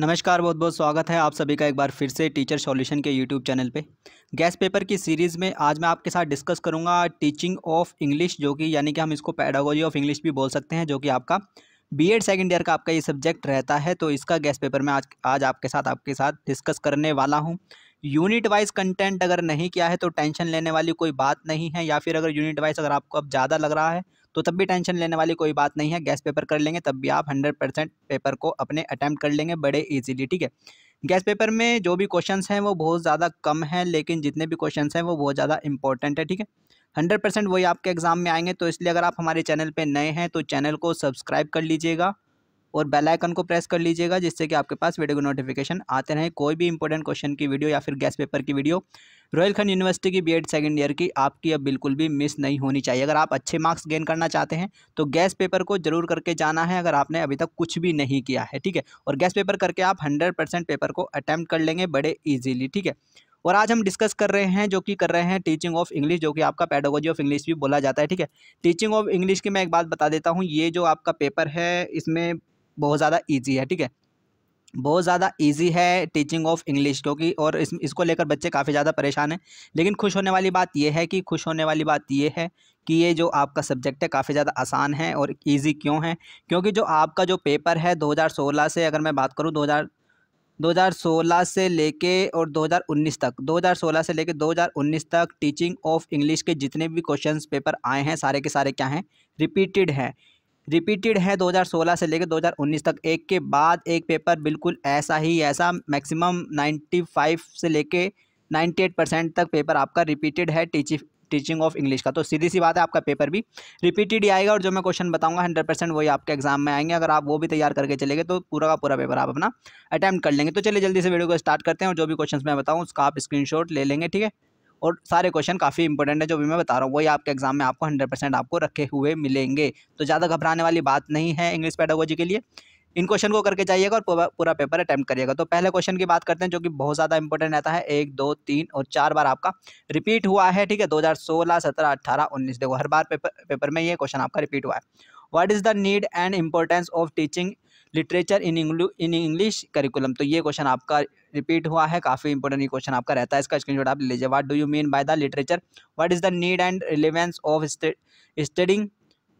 नमस्कार बहुत बहुत स्वागत है आप सभी का एक बार फिर से टीचर सॉल्यूशन के यूट्यूब चैनल पे गैस पेपर की सीरीज़ में आज मैं आपके साथ डिस्कस करूँगा टीचिंग ऑफ इंग्लिश जो कि यानी कि हम इसको पैडागोजी ऑफ इंग्लिश भी बोल सकते हैं जो कि आपका बीएड सेकेंड ईयर का आपका ये सब्जेक्ट रहता है तो इसका गैस पेपर मैं आज आज आपके साथ आपके साथ डिस्कस करने वाला हूँ यूनिट वाइज कंटेंट अगर नहीं किया है तो टेंशन लेने वाली कोई बात नहीं है या फिर अगर यूनिट वाइज अगर आपको अब ज़्यादा लग रहा है तो तब भी टेंशन लेने वाली कोई बात नहीं है गैस पेपर कर लेंगे तब भी आप हंड्रेड परसेंट पेपर को अपने अटैम्प्ट कर लेंगे बड़े ईजिली ठीक है गैस पेपर में जो भी क्वेश्चन हैं वो बहुत ज़्यादा कम हैं लेकिन जितने भी क्वेश्चन हैं वो बहुत ज़्यादा इंपॉर्टेंट है ठीक है हंड्रेड परसेंट वही आपके एग्ज़ाम में आएंगे तो इसलिए अगर आप हमारे चैनल पर नए हैं तो चैनल को सब्सक्राइब कर लीजिएगा और बेल आइकन को प्रेस कर लीजिएगा जिससे कि आपके पास वीडियो के नोटिफिकेशन आते रहें कोई भी इंपॉर्टेंट क्वेश्चन की वीडियो या फिर गैस पेपर की वीडियो खंड यूनिवर्सिटी की बीएड सेकंड ईयर की आपकी अब बिल्कुल भी मिस नहीं होनी चाहिए अगर आप अच्छे मार्क्स गेन करना चाहते हैं तो गैस पेपर को जरूर करके जाना है अगर आपने अभी तक कुछ भी नहीं किया है ठीक है और गैस पेपर करके आप हंड्रेड परसेंट पेपर को अटैम्प्ट कर लेंगे बड़े ईजिली ठीक है और आज हम डिस्कस कर रहे हैं जो कि कर रहे हैं टीचिंग ऑफ इंग्लिश जो कि आपका पैडोलॉजी ऑफ इंग्लिश भी बोला जाता है ठीक है टीचिंग ऑफ इंग्लिश की मैं एक बात बता देता हूँ ये जो आपका पेपर है इसमें बहुत ज़्यादा ईजी है ठीक है बहुत ज़्यादा इजी है टीचिंग ऑफ इंग्लिश क्योंकि और इस इसको लेकर बच्चे काफ़ी ज़्यादा परेशान हैं लेकिन खुश होने वाली बात यह है कि खुश होने वाली बात यह है कि ये जो आपका सब्जेक्ट है काफ़ी ज़्यादा आसान है और इजी क्यों है क्योंकि जो आपका जो पेपर है 2016 से अगर मैं बात करूँ 2000 2016 से लेके और 2019 तक 2016 से लेके 2019 तक टीचिंग ऑफ इंग्लिश के जितने भी क्वेश्चंस पेपर आए हैं सारे के सारे क्या हैं रिपीटेड हैं रिपीटेड है 2016 से लेकर 2019 तक एक के बाद एक पेपर बिल्कुल ऐसा ही ऐसा मैक्सिमम 95 से लेके 98 परसेंट तक पेपर आपका रिपीटेड है टीचि टीचिंग ऑफ इंग्लिश का तो सीधी सी बात है आपका पेपर भी रिपीटेड ही आएगा और जो मैं क्वेश्चन बताऊंगा हंड्रेड परसेंट वही आपके एग्जाम में आएंगे अगर आप वो भी तैयार करके चलेंगे तो पूरा का पूरा पेपर आप अपना अटैम्प्ट कर लेंगे तो चलिए जल्दी से वीडियो को स्टार्ट करते हैं और जो भी क्वेश्चन मैं बताऊँ उसका आप स्क्रीनशॉट ले लेंगे ठीक है और सारे क्वेश्चन काफ़ी इंपॉर्टेंट है जो भी मैं बता रहा हूँ वही आपके एग्जाम में आपको हंड्रेड परसेंट आपको रखे हुए मिलेंगे तो ज़्यादा घबराने वाली बात नहीं है इंग्लिश पैडागोजी के लिए इन क्वेश्चन को करके जाइएगा और पूरा पेपर अटैम्प्ट करिएगा तो पहले क्वेश्चन की बात करते हैं जो कि बहुत ज़्यादा इंपॉर्टेंट रहता है एक दो तीन और चार बार आपका रिपीट हुआ है ठीक है दो हज़ार सोलह सत्रह अट्ठारह उन्नीस देखो हर बार पेपर पेपर में ये क्वेश्चन आपका रिपीट हुआ है what is the need and importance of teaching literature in in English curriculum तो ये क्वेश्चन आपका रिपीट हुआ है काफ़ी इंपॉर्टेंट ये क्वेश्चन आपका रहता है इसका स्क्रीनशॉट आप लीजिए what do you mean by the literature what is the need and relevance of studying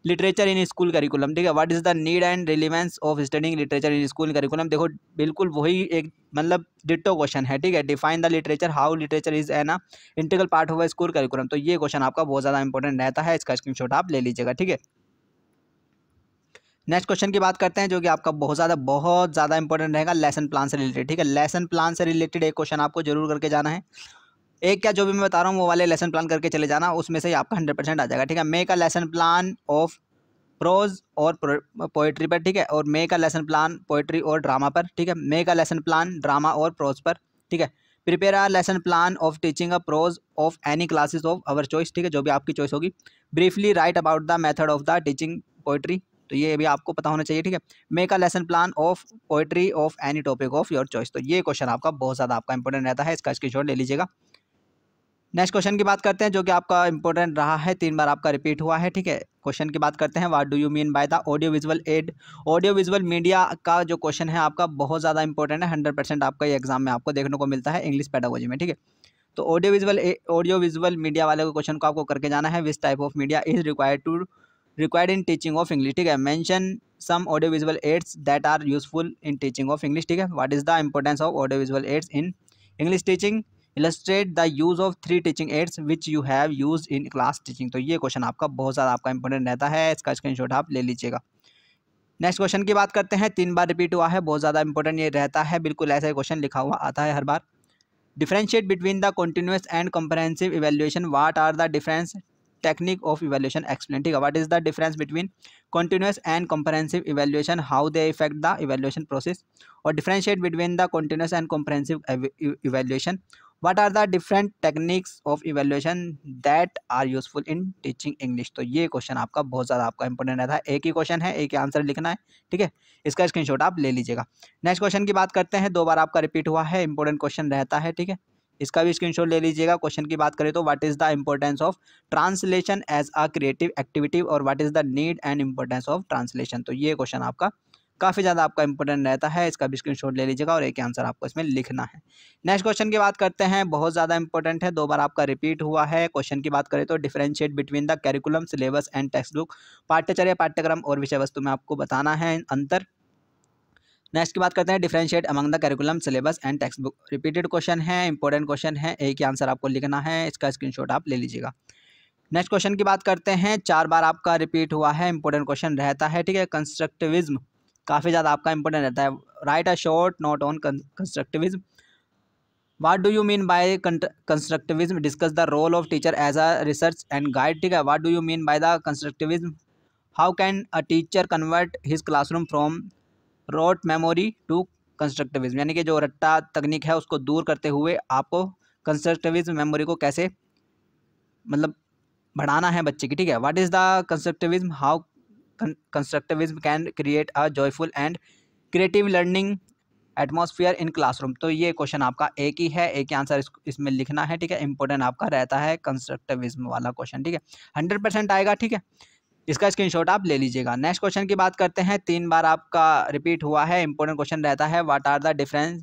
literature in school curriculum ठीक है what is the need and relevance of studying literature in school curriculum देखो बिल्कुल वही एक मतलब ditto question है ठीक है define the literature how literature is an integral part of school curriculum तो ये क्वेश्चन आपका बहुत ज़्यादा इंपॉर्टेंट रहता है इसका स्क्रीन आप ले लीजिएगा ठीक है नेक्स्ट क्वेश्चन की बात करते हैं जो कि आपका बहुत ज़्यादा बहुत ज़्यादा इंपॉर्टेंट रहेगा लेसन प्लान से रिलेटेड ठीक है लेसन प्लान से रिलेटेड एक क्वेश्चन आपको जरूर करके जाना है एक क्या जो भी मैं बता रहा हूँ वो वाले लेसन प्लान करके चले जाना उसमें से ही आपका हंड्रेड परसेंट आ जाएगा ठीक है make a lesson plan of prose और पोइट्री पर ठीक है और make a lesson plan poetry और ड्रामा पर ठीक है make a lesson plan drama और प्रोज पर ठीक है prepare are lesson plan of teaching a prose of any classes of our choice ठीक है जो भी आपकी चॉइस होगी briefly write about the method of the teaching poetry तो ये अभी आपको पता होना चाहिए ठीक है make a lesson plan of poetry of any topic of your choice तो ये क्वेश्चन आपका बहुत ज़्यादा आपका इंपॉर्टेंट रहता है इसका स्क्रीनशॉट ले लीजिएगा नेक्स्ट क्वेश्चन की बात करते हैं जो कि आपका इंपॉर्टेंट रहा है तीन बार आपका रिपीट हुआ है ठीक है क्वेश्चन की बात करते हैं what do you mean by the audio visual aid audio visual media का जो क्वेश्चन है आपका बहुत ज़्यादा इंपॉर्टेंट है हंड्रेड परसेंट आपका ये एग्जाम में आपको देखने को मिलता है इंग्लिश पैडागोजी में ठीक है तो audio visual audio visual media वाले क्वेश्चन को आपको करके जाना है which type of media is required to required in teaching of English ठीक है mention some audio visual aids that are useful in teaching of English ठीक है what is the importance of audio visual aids in English teaching illustrate the use of three teaching aids which you have use in class teaching तो ये question आपका बहुत ज़्यादा आपका important रहता है इसका शॉट आप ले लीजिएगा नेक्स्ट क्वेश्चन की बात करते हैं तीन बार रिपीट हुआ है बहुत ज़्यादा इंपॉर्टेंट ये रहता है बिल्कुल ऐसा क्वेश्चन लिखा हुआ आता है हर बार differentiate between the continuous and comprehensive evaluation what are the difference technique of evaluation explain ठीक है what is the difference between continuous and comprehensive evaluation how they affect the evaluation process और differentiate between the continuous and comprehensive evaluation what are the different techniques of evaluation that are useful in teaching English तो ये question आपका बहुत ज़्यादा आपका important रहता है एक ही क्वेश्चन है एक ही आंसर लिखना है ठीक है इसका स्क्रीनशॉट आप ले लीजिएगा नेक्स्ट क्वेश्चन की बात करते हैं दो बार आपका रिपीट हुआ है इंपॉर्टेंट क्वेश्चन रहता है ठीक है इसका भी स्क्रीनशॉट ले लीजिएगा क्वेश्चन की बात करें तो what is the importance of translation as a creative activity और what is the need and importance of translation तो ये क्वेश्चन आपका काफ़ी ज़्यादा आपका इंपॉर्टेंट रहता है इसका भी स्क्रीन ले लीजिएगा और एक आंसर आपको इसमें लिखना है नेक्स्ट क्वेश्चन की बात करते हैं बहुत ज़्यादा इंपॉर्टेंट है दो बार आपका रिपीट हुआ है क्वेश्चन की बात करें तो differentiate between the curriculum syllabus and textbook पाठ्यचर्या पाठ्यक्रम और विषय वस्तु में आपको बताना है अंतर नेक्स्ट की बात करते हैं differentiate among the curriculum syllabus and textbook repeated question है इंपॉर्टेंट क्वेश्चन है एक ही आंसर आपको लिखना है इसका स्क्रीनशॉट आप ले लीजिएगा नेक्स्ट क्वेश्चन की बात करते हैं चार बार आपका रिपीट हुआ है इंपॉर्टेंट क्वेश्चन रहता है ठीक है कंस्ट्रक्टिविज्म काफ़ी ज़्यादा आपका इंपॉर्टेंट रहता है write a short note on constructivism what do you mean by constructivism discuss the role of teacher as a research and guide ठीक है what do you mean by the constructivism how can a teacher convert his classroom from rote memory to constructivism यानी कि जो रट्टा तकनीक है उसको दूर करते हुए आपको कंस्ट्रक्टिविज्म मेमोरी को कैसे मतलब बढ़ाना है बच्चे की ठीक है what is the constructivism how constructivism can create a joyful and creative learning atmosphere in classroom तो ये क्वेश्चन आपका एक ही है एक ही आंसर इस, इसमें लिखना है ठीक है इंपॉर्टेंट आपका रहता है कंस्ट्रक्टिविज्म वाला क्वेश्चन ठीक है हंड्रेड परसेंट आएगा ठीक है इसका स्क्रीनशॉट आप ले लीजिएगा नेक्स्ट क्वेश्चन की बात करते हैं तीन बार आपका रिपीट हुआ है इंपॉर्टेंट क्वेश्चन रहता है what are the difference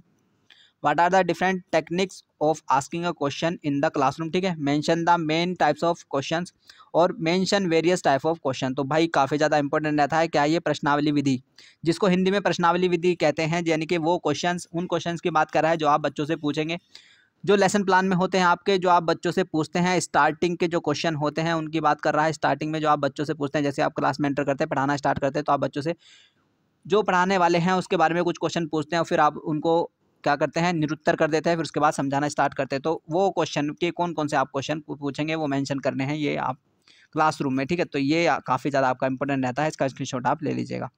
what are the different techniques of asking a question in the classroom ठीक है mention the main types of question और mention various type of question तो भाई काफ़ी ज़्यादा इंपॉर्टेंट रहता है क्या ये प्रश्नावली विधि जिसको हिंदी में प्रश्नावली विधि कहते हैं यानी कि वो क्वेश्चन उन क्वेश्चन की बात कर रहा है जो आप बच्चों से पूछेंगे जो लेसन प्लान में होते हैं आपके जो आप बच्चों से पूछते हैं स्टार्टिंग के जो क्वेश्चन होते हैं उनकी बात कर रहा है स्टार्टिंग में जो आप बच्चों से पूछते हैं जैसे आप क्लास में एंटर करते हैं पढ़ाना स्टार्ट करते हैं तो आप बच्चों से जो पढ़ाने वाले हैं उसके बारे में कुछ क्वेश्चन पूछते हैं और फिर आप उनको क्या करते हैं निरुत्तर कर देते हैं फिर उसके बाद समझाना स्टार्ट करते हैं तो वो क्वेश्चन के कौन कौन से आप क्वेश्चन पूछेंगे वो मैंशन करने हैं ये आप क्लासरूम में ठीक है तो ये काफ़ी ज़्यादा आपका इंपॉर्टेंट रहता है इसका स्क्रीन आप ले लीजिएगा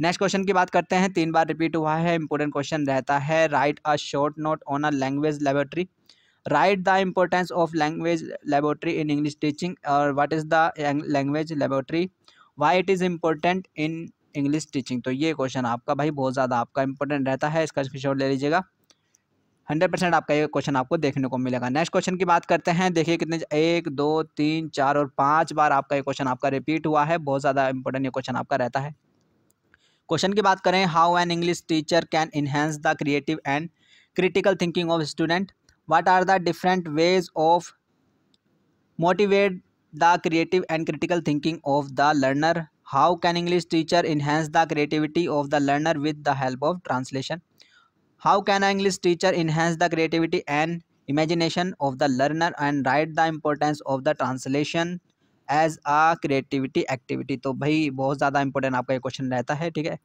नेक्स्ट क्वेश्चन की बात करते हैं तीन बार रिपीट हुआ है इंपॉर्टेंट क्वेश्चन रहता है write a short note on a language laboratory write the importance of language laboratory in English teaching और what is the language laboratory why it is important in English teaching तो ये question आपका भाई बहुत ज़्यादा आपका इंपॉर्टेंट रहता है इसका स्क्रीनशॉट ले लीजिएगा हंड्रेड परसेंट आपका ये क्वेश्चन आपको देखने को मिलेगा नेक्स्ट क्वेश्चन की बात करते हैं देखिए कितने एक दो तीन चार और पाँच बार आपका ये क्वेश्चन आपका रिपीट हुआ है बहुत ज़्यादा इंपॉर्टेंट ये क्वेश्चन आपका रहता है क्वेश्चन की बात करें how an English teacher can enhance the creative and critical thinking of student what are the different ways of motivate the creative and critical thinking of the learner how can english teacher enhance the creativity of the learner with the help of translation how can english teacher enhance the creativity and imagination of the learner and write the importance of the translation as a creativity activity तो भाई बहुत ज़्यादा important आपका ये question रहता है ठीक है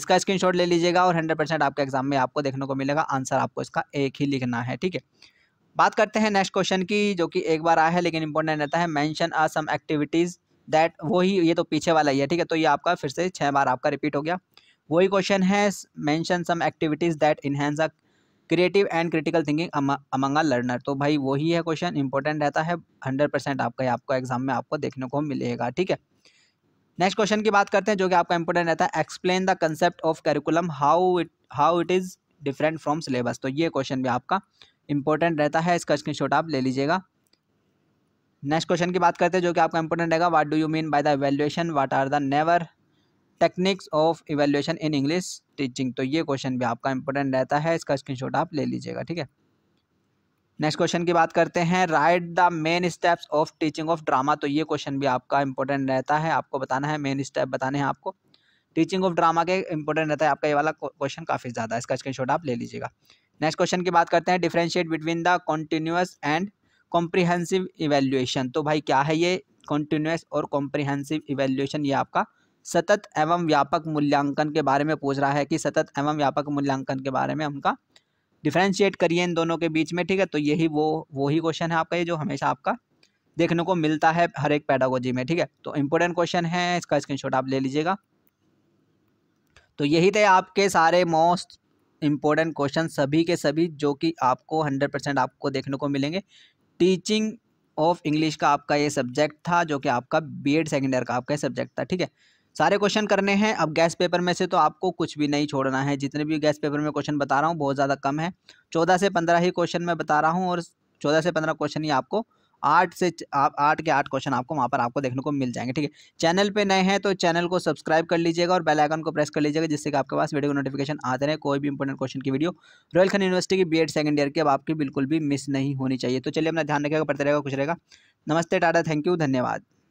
इसका स्क्रीनशॉट ले लीजिएगा और हंड्रेड परसेंट आपके एग्जाम में आपको देखने को मिलेगा आंसर आपको इसका एक ही लिखना है ठीक है बात करते हैं नेक्स्ट क्वेश्चन की जो कि एक बार आया है लेकिन इंपॉर्टेंट रहता है mention a some activities that वही ये तो पीछे वाला ही है ठीक है तो ये आपका फिर से छः बार आपका रिपीट हो गया वही क्वेश्चन है mention some activities that enhance a creative and critical thinking among learner तो भाई वही है क्वेश्चन इंपॉर्टेंट रहता है हंड्रेड परसेंट आपका आपको एग्जाम में आपको देखने को मिलेगा ठीक है नेक्स्ट क्वेश्चन की बात करते हैं जो कि आपका इंपॉर्टेंट रहता है explain the concept of curriculum how it how it is different from syllabus तो ये क्वेश्चन भी आपका इंपॉर्टेंट रहता है इसका स्क्रीनशॉट आप ले लीजिएगा नेक्स्ट क्वेश्चन की बात करते हैं जो कि आपका इंपॉर्टेंट रहेगा what do you mean by the evaluation what are the never techniques of evaluation in English teaching तो ये क्वेश्चन भी आपका इंपॉर्टेंट रहता है इसका स्क्रीनशॉट आप ले लीजिएगा ठीक है नेक्स्ट क्वेश्चन की बात करते हैं write the main steps of teaching of drama तो ये क्वेश्चन भी आपका इंपॉर्टेंट रहता है आपको बताना है मेन स्टेप बताने हैं आपको टीचिंग ऑफ ड्रामा के इंपॉर्टेंट रहता है आपका ये वाला क्वेश्चन काफ़ी ज़्यादा इसका शॉट आप ले लीजिएगा नेक्स्ट क्वेश्चन की बात करते हैं differentiate between the continuous and comprehensive evaluation तो भाई क्या है ये कॉन्टीन्यूस और कॉम्प्रीहेंसिव इवेल्युएशन ये आपका सतत एवं व्यापक मूल्यांकन के बारे में पूछ रहा है कि सतत एवं व्यापक मूल्यांकन के बारे में हमका डिफ्रेंशिएट करिए इन दोनों के बीच में ठीक है तो यही वो वही क्वेश्चन है आपका ये जो हमेशा आपका देखने को मिलता है हर एक पैडागोजी में ठीक है तो इम्पोर्टेंट क्वेश्चन है इसका स्क्रीनशॉट आप ले लीजिएगा तो यही थे आपके सारे मोस्ट इम्पोर्टेंट क्वेश्चन सभी के सभी जो कि आपको हंड्रेड परसेंट आपको देखने को मिलेंगे टीचिंग ऑफ इंग्लिश का आपका ये सब्जेक्ट था जो कि आपका बी एड सेकेंड ईयर का आपका सब्जेक्ट था ठीक है सारे क्वेश्चन करने हैं अब गैस पेपर में से तो आपको कुछ भी नहीं छोड़ना है जितने भी गैस पेपर में क्वेश्चन बता रहा हूँ बहुत ज़्यादा कम है चौदह से पंद्रह ही क्वेश्चन मैं बता रहा हूँ और चौदह से पंद्रह क्वेश्चन ही आपको आठ से आप आठ के आठ क्वेश्चन आपको वहाँ पर आपको देखने को मिल जाएंगे ठीक है चैनल पे नए हैं तो चैनल को सब्सक्राइब कर लीजिएगा और बेल आइकन को प्रेस कर लीजिएगा जिससे कि आपके पास वीडियो को नोटिफिकेशन आते रहे कोई भी इंपॉर्टेंट क्वेश्चन की वीडियो रॉयल खन यूनिवर्सिटी की बीएड सेकंड ईयर की अब आपकी बिल्कुल भी मिस नहीं होनी चाहिए तो चलिए अपना ध्यान रखेगा पढ़ते रहेगा कुछ रहेगा नमस्ते टाटा थैंक यू धन्यवाद